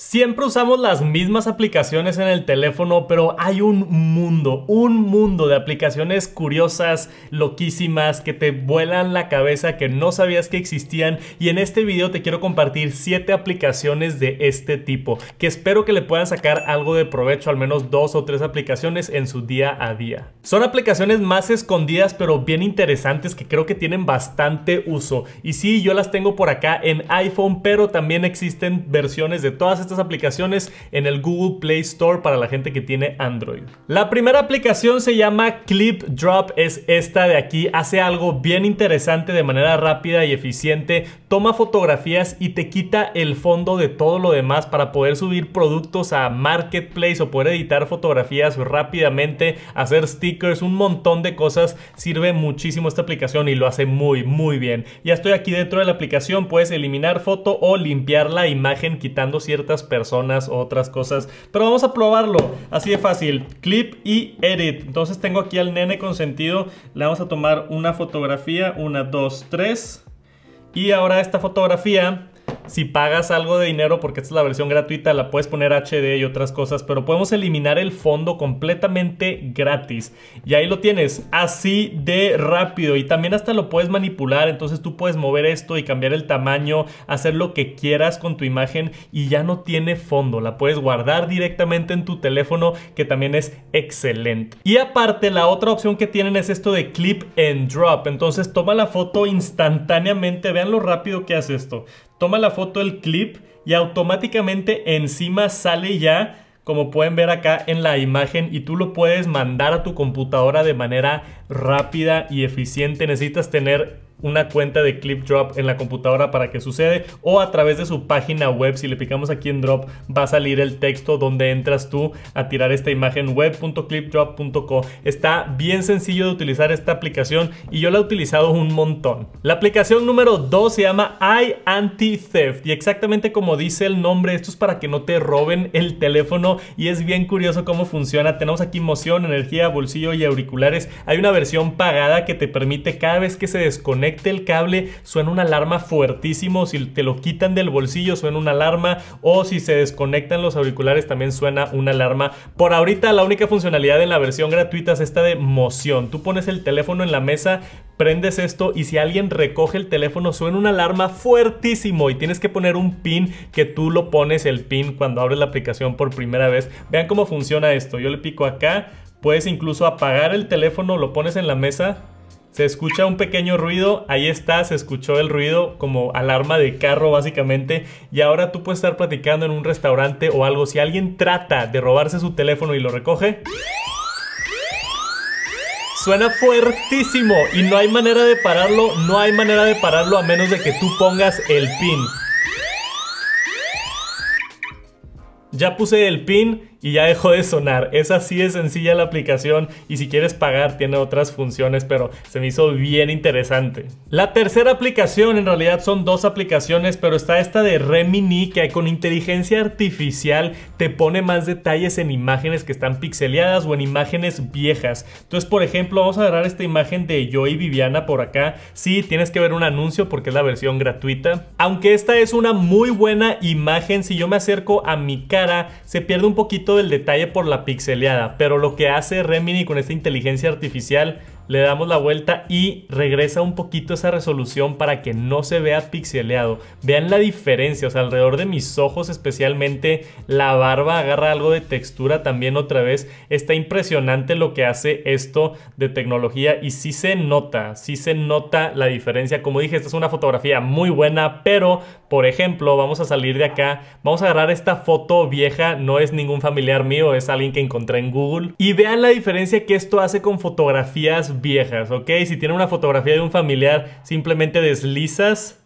Siempre usamos las mismas aplicaciones en el teléfono, pero hay un mundo, un mundo de aplicaciones curiosas, loquísimas, que te vuelan la cabeza, que no sabías que existían. Y en este video te quiero compartir 7 aplicaciones de este tipo, que espero que le puedan sacar algo de provecho, al menos 2 o 3 aplicaciones en su día a día. Son aplicaciones más escondidas, pero bien interesantes, que creo que tienen bastante uso. Y sí, yo las tengo por acá en iPhone, pero también existen versiones de todas estas estas aplicaciones en el Google Play Store para la gente que tiene Android. La primera aplicación se llama Clip Drop, es esta de aquí, hace algo bien interesante de manera rápida y eficiente, toma fotografías y te quita el fondo de todo lo demás para poder subir productos a Marketplace o poder editar fotografías rápidamente, hacer stickers, un montón de cosas, sirve muchísimo esta aplicación y lo hace muy muy bien. Ya estoy aquí dentro de la aplicación, puedes eliminar foto o limpiar la imagen quitando ciertas personas personas, otras cosas. Pero vamos a probarlo. Así de fácil. Clip y edit. Entonces tengo aquí al nene consentido. Le vamos a tomar una fotografía. Una, dos, tres. Y ahora esta fotografía si pagas algo de dinero, porque esta es la versión gratuita, la puedes poner HD y otras cosas, pero podemos eliminar el fondo completamente gratis. Y ahí lo tienes, así de rápido. Y también hasta lo puedes manipular, entonces tú puedes mover esto y cambiar el tamaño, hacer lo que quieras con tu imagen y ya no tiene fondo. La puedes guardar directamente en tu teléfono, que también es excelente. Y aparte, la otra opción que tienen es esto de clip and drop. Entonces toma la foto instantáneamente, vean lo rápido que hace esto. Toma la foto el clip y automáticamente encima sale ya como pueden ver acá en la imagen y tú lo puedes mandar a tu computadora de manera rápida y eficiente. Necesitas tener una cuenta de ClipDrop en la computadora para que sucede o a través de su página web si le picamos aquí en drop va a salir el texto donde entras tú a tirar esta imagen web.clipdrop.co está bien sencillo de utilizar esta aplicación y yo la he utilizado un montón la aplicación número 2 se llama iAntiTheft y exactamente como dice el nombre esto es para que no te roben el teléfono y es bien curioso cómo funciona tenemos aquí moción energía bolsillo y auriculares hay una versión pagada que te permite cada vez que se desconecta el cable suena una alarma fuertísimo, si te lo quitan del bolsillo suena una alarma o si se desconectan los auriculares también suena una alarma. Por ahorita la única funcionalidad en la versión gratuita es esta de moción. Tú pones el teléfono en la mesa, prendes esto y si alguien recoge el teléfono suena una alarma fuertísimo y tienes que poner un pin que tú lo pones el pin cuando abres la aplicación por primera vez. Vean cómo funciona esto. Yo le pico acá, puedes incluso apagar el teléfono, lo pones en la mesa se escucha un pequeño ruido, ahí está, se escuchó el ruido como alarma de carro básicamente y ahora tú puedes estar platicando en un restaurante o algo. Si alguien trata de robarse su teléfono y lo recoge, Suena fuertísimo y no hay manera de pararlo, no hay manera de pararlo a menos de que tú pongas el pin. Ya puse el pin, y ya dejó de sonar. Es así de sencilla la aplicación y si quieres pagar tiene otras funciones, pero se me hizo bien interesante. La tercera aplicación, en realidad son dos aplicaciones, pero está esta de Remini que con inteligencia artificial te pone más detalles en imágenes que están pixeleadas o en imágenes viejas. Entonces, por ejemplo, vamos a agarrar esta imagen de yo y Viviana por acá. Sí, tienes que ver un anuncio porque es la versión gratuita. Aunque esta es una muy buena imagen, si yo me acerco a mi cara, se pierde un poquito del detalle por la pixeleada, pero lo que hace Remini con esta inteligencia artificial le damos la vuelta y regresa un poquito esa resolución para que no se vea pixeleado. Vean la diferencia, o sea, alrededor de mis ojos especialmente, la barba agarra algo de textura también otra vez. Está impresionante lo que hace esto de tecnología y sí se nota, sí se nota la diferencia. Como dije, esta es una fotografía muy buena, pero por ejemplo, vamos a salir de acá, vamos a agarrar esta foto vieja, no es ningún familiar mío, es alguien que encontré en Google. Y vean la diferencia que esto hace con fotografías viejas, ¿ok? Si tienen una fotografía de un familiar, simplemente deslizas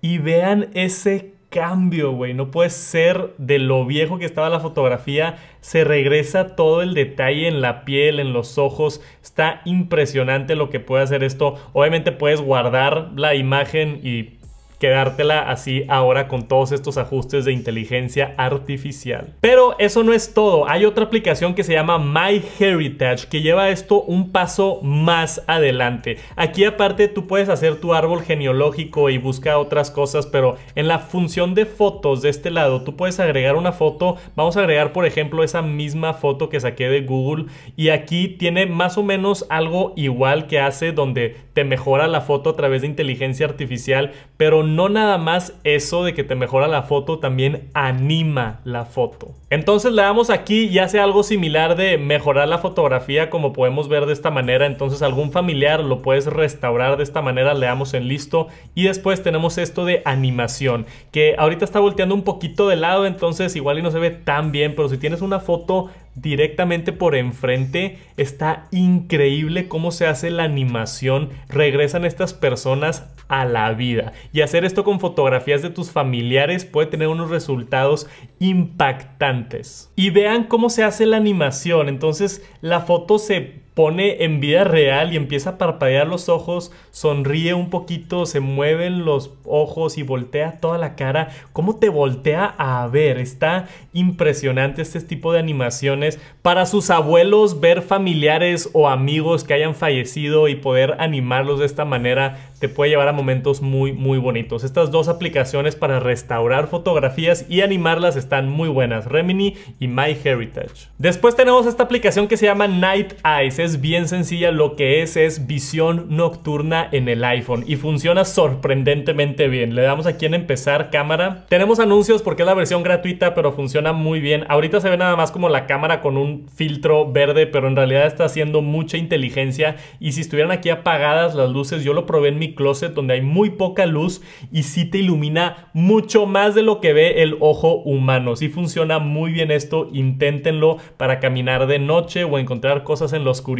y vean ese cambio, güey. No puede ser de lo viejo que estaba la fotografía. Se regresa todo el detalle en la piel, en los ojos. Está impresionante lo que puede hacer esto. Obviamente puedes guardar la imagen y quedártela así ahora con todos estos ajustes de inteligencia artificial. Pero eso no es todo, hay otra aplicación que se llama MyHeritage que lleva esto un paso más adelante. Aquí aparte tú puedes hacer tu árbol genealógico y busca otras cosas, pero en la función de fotos de este lado tú puedes agregar una foto, vamos a agregar por ejemplo esa misma foto que saqué de Google y aquí tiene más o menos algo igual que hace donde te mejora la foto a través de inteligencia artificial, pero no no nada más eso de que te mejora la foto, también anima la foto. Entonces le damos aquí y hace algo similar de mejorar la fotografía como podemos ver de esta manera. Entonces algún familiar lo puedes restaurar de esta manera, le damos en listo y después tenemos esto de animación que ahorita está volteando un poquito de lado, entonces igual y no se ve tan bien, pero si tienes una foto directamente por enfrente. Está increíble cómo se hace la animación. Regresan estas personas a la vida. Y hacer esto con fotografías de tus familiares puede tener unos resultados impactantes. Y vean cómo se hace la animación. Entonces la foto se pone en vida real y empieza a parpadear los ojos, sonríe un poquito, se mueven los ojos y voltea toda la cara. ¿Cómo te voltea a ver? Está impresionante este tipo de animaciones para sus abuelos, ver familiares o amigos que hayan fallecido y poder animarlos de esta manera te puede llevar a momentos muy muy bonitos. Estas dos aplicaciones para restaurar fotografías y animarlas están muy buenas, Remini y MyHeritage. Después tenemos esta aplicación que se llama Night Eyes es bien sencilla, lo que es es visión nocturna en el iPhone y funciona sorprendentemente bien. Le damos aquí en empezar cámara. Tenemos anuncios porque es la versión gratuita, pero funciona muy bien. Ahorita se ve nada más como la cámara con un filtro verde, pero en realidad está haciendo mucha inteligencia y si estuvieran aquí apagadas las luces, yo lo probé en mi closet donde hay muy poca luz y si te ilumina mucho más de lo que ve el ojo humano. si funciona muy bien esto, inténtenlo para caminar de noche o encontrar cosas en los oscuridad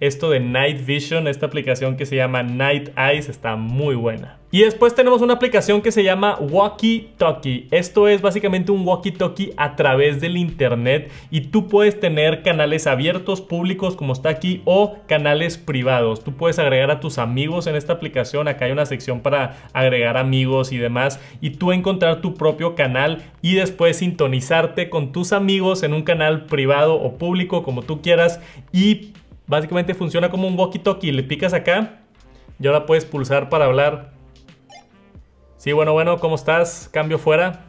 esto de Night Vision, esta aplicación que se llama Night Eyes está muy buena. Y después tenemos una aplicación que se llama Walkie Talkie. Esto es básicamente un walkie talkie a través del internet y tú puedes tener canales abiertos, públicos como está aquí o canales privados. Tú puedes agregar a tus amigos en esta aplicación. Acá hay una sección para agregar amigos y demás y tú encontrar tu propio canal y después sintonizarte con tus amigos en un canal privado o público como tú quieras y Básicamente funciona como un walkie-talkie. Le picas acá y ahora puedes pulsar para hablar. Sí, bueno, bueno, ¿cómo estás? Cambio fuera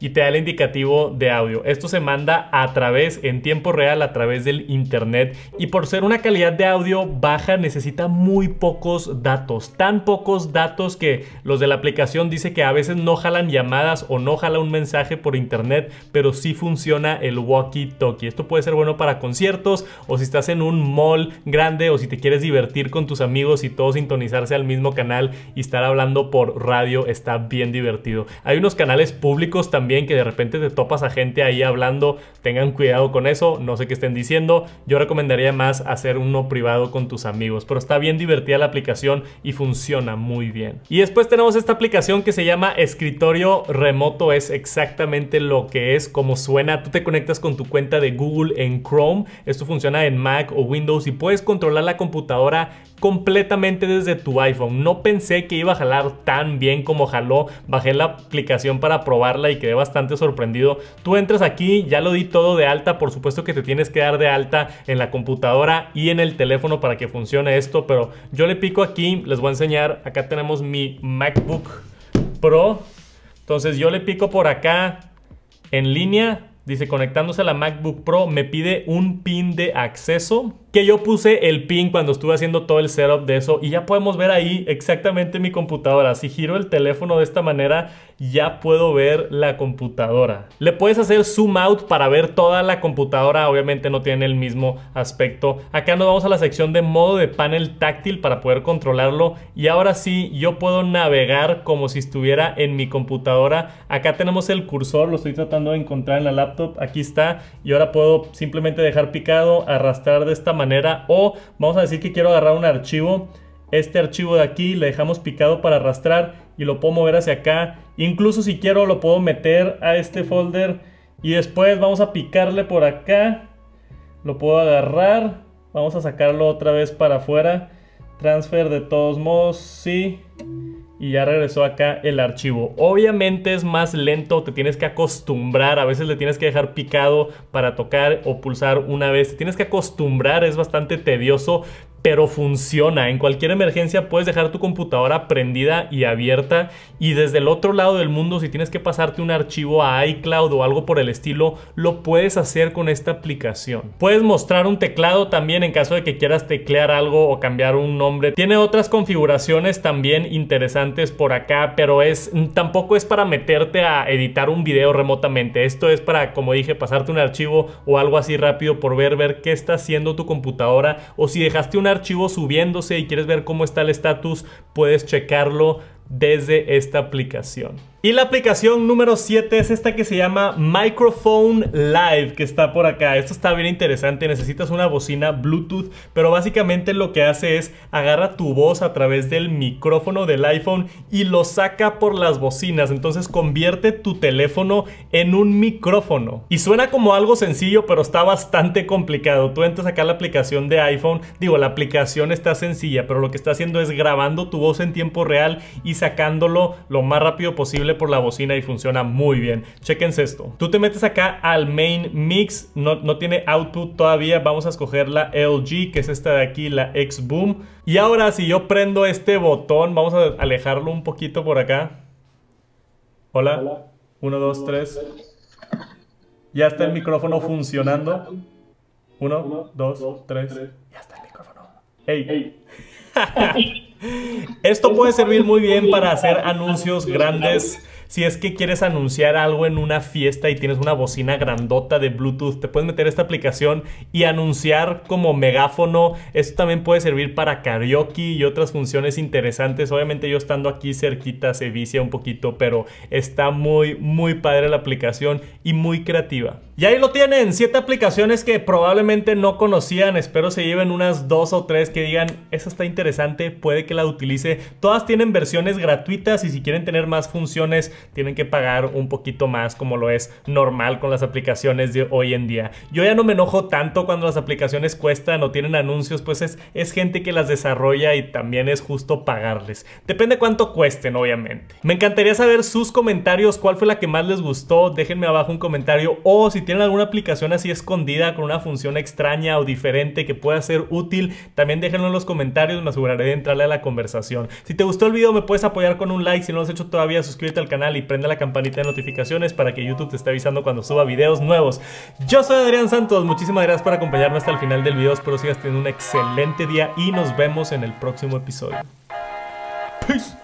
y te da el indicativo de audio. Esto se manda a través, en tiempo real, a través del internet y por ser una calidad de audio baja necesita muy pocos datos, tan pocos datos que los de la aplicación dice que a veces no jalan llamadas o no jala un mensaje por internet, pero sí funciona el walkie-talkie. Esto puede ser bueno para conciertos o si estás en un mall grande o si te quieres divertir con tus amigos y todos sintonizarse al mismo canal y estar hablando por radio está bien divertido. Hay unos canales públicos también que de repente te topas a gente ahí hablando, tengan cuidado con eso, no sé qué estén diciendo, yo recomendaría más hacer uno privado con tus amigos, pero está bien divertida la aplicación y funciona muy bien. Y después tenemos esta aplicación que se llama Escritorio Remoto, es exactamente lo que es, como suena, tú te conectas con tu cuenta de Google en Chrome, esto funciona en Mac o Windows y puedes controlar la computadora completamente desde tu iPhone. No pensé que iba a jalar tan bien como jaló. Bajé la aplicación para probarla y creo bastante sorprendido. Tú entras aquí, ya lo di todo de alta, por supuesto que te tienes que dar de alta en la computadora y en el teléfono para que funcione esto, pero yo le pico aquí, les voy a enseñar, acá tenemos mi MacBook Pro, entonces yo le pico por acá en línea, dice conectándose a la MacBook Pro, me pide un pin de acceso que yo puse el pin cuando estuve haciendo todo el setup de eso y ya podemos ver ahí exactamente mi computadora. Si giro el teléfono de esta manera, ya puedo ver la computadora. Le puedes hacer zoom out para ver toda la computadora, obviamente no tiene el mismo aspecto. Acá nos vamos a la sección de modo de panel táctil para poder controlarlo y ahora sí yo puedo navegar como si estuviera en mi computadora. Acá tenemos el cursor, lo estoy tratando de encontrar en la laptop, aquí está y ahora puedo simplemente dejar picado, arrastrar de esta manera o vamos a decir que quiero agarrar un archivo, este archivo de aquí le dejamos picado para arrastrar y lo puedo mover hacia acá, incluso si quiero lo puedo meter a este folder y después vamos a picarle por acá, lo puedo agarrar, vamos a sacarlo otra vez para afuera Transfer de todos modos, sí. Y ya regresó acá el archivo. Obviamente es más lento, te tienes que acostumbrar. A veces le tienes que dejar picado para tocar o pulsar una vez. tienes que acostumbrar, es bastante tedioso pero funciona. En cualquier emergencia puedes dejar tu computadora prendida y abierta y desde el otro lado del mundo si tienes que pasarte un archivo a iCloud o algo por el estilo, lo puedes hacer con esta aplicación. Puedes mostrar un teclado también en caso de que quieras teclear algo o cambiar un nombre. Tiene otras configuraciones también interesantes por acá, pero es tampoco es para meterte a editar un video remotamente. Esto es para, como dije, pasarte un archivo o algo así rápido por ver ver qué está haciendo tu computadora o si dejaste una archivo subiéndose y quieres ver cómo está el estatus, puedes checarlo desde esta aplicación. Y la aplicación número 7 es esta que se llama Microphone Live, que está por acá. Esto está bien interesante, necesitas una bocina Bluetooth, pero básicamente lo que hace es agarra tu voz a través del micrófono del iPhone y lo saca por las bocinas. Entonces convierte tu teléfono en un micrófono. Y suena como algo sencillo, pero está bastante complicado. Tú entras acá a la aplicación de iPhone, digo, la aplicación está sencilla, pero lo que está haciendo es grabando tu voz en tiempo real y sacándolo lo más rápido posible por la bocina y funciona muy bien. Chequense esto. Tú te metes acá al main mix, no, tiene output todavía, vamos a escoger la LG, que es esta de aquí, la X-Boom. Y ahora si yo prendo este botón, vamos a alejarlo un poquito por acá. Hola. 1, 2, 3 Ya está el micrófono funcionando. 1, 2, 3 Ya está el micrófono. ¡Hey! Esto puede servir muy bien para hacer anuncios grandes. Si es que quieres anunciar algo en una fiesta y tienes una bocina grandota de Bluetooth, te puedes meter esta aplicación y anunciar como megáfono. Esto también puede servir para karaoke y otras funciones interesantes. Obviamente yo estando aquí cerquita se vicia un poquito, pero está muy, muy padre la aplicación y muy creativa. Y ahí lo tienen, siete aplicaciones que probablemente no conocían, espero se lleven unas dos o tres que digan, esa está interesante, puede que la utilice. Todas tienen versiones gratuitas y si quieren tener más funciones tienen que pagar un poquito más como lo es normal con las aplicaciones de hoy en día. Yo ya no me enojo tanto cuando las aplicaciones cuestan o tienen anuncios, pues es, es gente que las desarrolla y también es justo pagarles. Depende cuánto cuesten, obviamente. Me encantaría saber sus comentarios, cuál fue la que más les gustó, déjenme abajo un comentario o si tienen alguna aplicación así escondida con una función extraña o diferente que pueda ser útil, también déjenlo en los comentarios, me aseguraré de entrarle a la conversación. Si te gustó el video me puedes apoyar con un like, si no lo has hecho todavía suscríbete al canal y prende la campanita de notificaciones para que YouTube te esté avisando cuando suba videos nuevos. Yo soy Adrián Santos, muchísimas gracias por acompañarme hasta el final del video, espero sigas teniendo un excelente día y nos vemos en el próximo episodio. Peace.